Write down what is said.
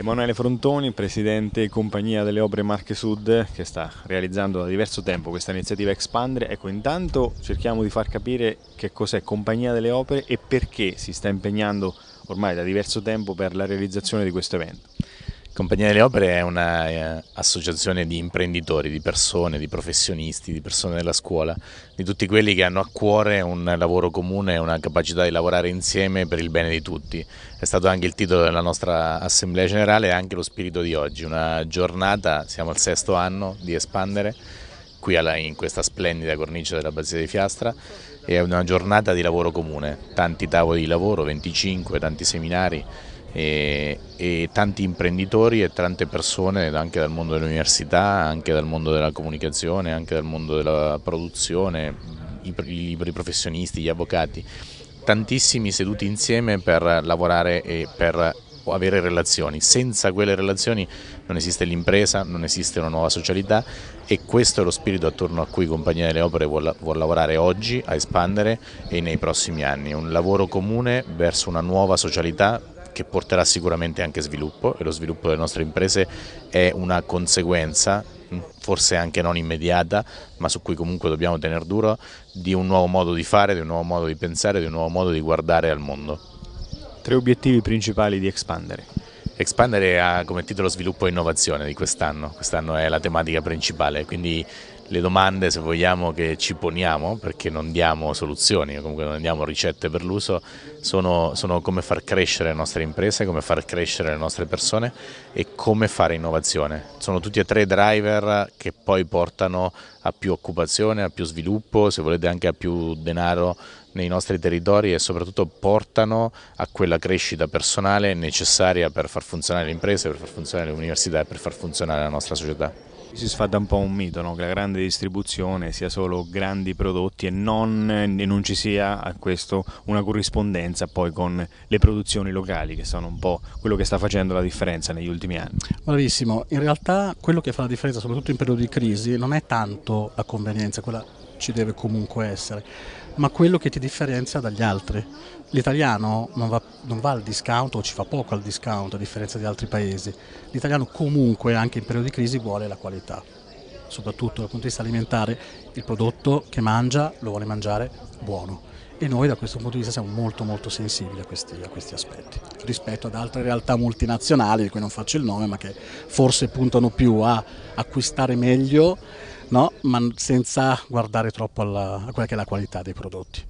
Emanuele Frontoni, presidente compagnia delle opere Marche Sud, che sta realizzando da diverso tempo questa iniziativa Expandere. Ecco, intanto cerchiamo di far capire che cos'è compagnia delle opere e perché si sta impegnando ormai da diverso tempo per la realizzazione di questo evento. Compagnia delle Opere è un'associazione eh, di imprenditori, di persone, di professionisti, di persone della scuola, di tutti quelli che hanno a cuore un lavoro comune e una capacità di lavorare insieme per il bene di tutti. È stato anche il titolo della nostra assemblea generale e anche lo spirito di oggi, una giornata, siamo al sesto anno di espandere qui alla, in questa splendida cornice dell'Abbazia di Fiastra è una giornata di lavoro comune, tanti tavoli di lavoro, 25, tanti seminari e, e, tanti imprenditori e tante persone anche dal mondo dell'università, anche dal mondo della comunicazione, anche dal mondo della produzione, i, i libri professionisti, gli avvocati, tantissimi seduti insieme per lavorare e per avere relazioni. Senza quelle relazioni non esiste l'impresa, non esiste una nuova socialità e questo è lo spirito attorno a cui Compagnia delle Opere vuole lavorare oggi, a espandere e nei prossimi anni. Un lavoro comune verso una nuova socialità che porterà sicuramente anche sviluppo e lo sviluppo delle nostre imprese è una conseguenza forse anche non immediata, ma su cui comunque dobbiamo tenere duro, di un nuovo modo di fare, di un nuovo modo di pensare, di un nuovo modo di guardare al mondo. Tre obiettivi principali di Expandere. Expandere ha come titolo sviluppo e innovazione di quest'anno, quest'anno è la tematica principale, quindi le domande, se vogliamo, che ci poniamo, perché non diamo soluzioni, comunque non diamo ricette per l'uso, sono, sono, come far crescere le nostre imprese, come far crescere le nostre persone e come fare innovazione. Sono tutti e tre driver che poi portano a più occupazione, a più sviluppo, se volete anche a più denaro nei nostri territori e soprattutto portano a quella crescita personale necessaria per far funzionare le imprese, per far funzionare le università e per far funzionare la nostra società. Si sfada un po' un mito, no? che la grande distribuzione sia solo grandi prodotti e non, e non ci sia a questo una corrispondenza poi con le produzioni locali, che sono un po' quello che sta facendo la differenza negli ultimi anni. Bravissimo, in realtà quello che fa la differenza, soprattutto in periodo di crisi, non è tanto la convenienza, quella ci deve comunque essere, ma quello che ti differenzia dagli altri. L'italiano non va, non va al discount o ci fa poco al discount a differenza di altri paesi. L'italiano comunque anche in periodo di crisi vuole la qualità soprattutto dal punto di vista alimentare, il prodotto che mangia lo vuole mangiare buono. E noi da questo punto di vista siamo molto molto sensibili a questi, a questi aspetti, rispetto ad altre realtà multinazionali di cui non faccio il nome, ma che forse puntano più a acquistare meglio no? ma senza guardare troppo alla, a quella che è la qualità dei prodotti.